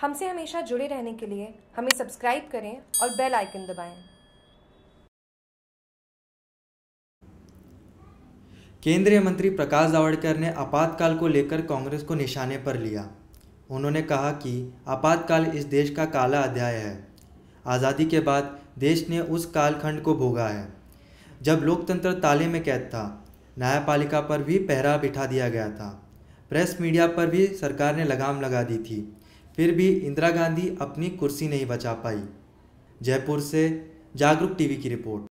हमसे हमेशा जुड़े रहने के लिए हमें सब्सक्राइब करें और बेल आइकन दबाएं। केंद्रीय मंत्री प्रकाश जावड़ेकर ने आपातकाल को लेकर कांग्रेस को निशाने पर लिया उन्होंने कहा कि आपातकाल इस देश का काला अध्याय है आज़ादी के बाद देश ने उस कालखंड को भोगा है जब लोकतंत्र ताले में कैद था न्यायपालिका पर भी पहरा बिठा दिया गया था प्रेस मीडिया पर भी सरकार ने लगाम लगा दी थी फिर भी इंदिरा गांधी अपनी कुर्सी नहीं बचा पाई जयपुर से जागरूक टीवी की रिपोर्ट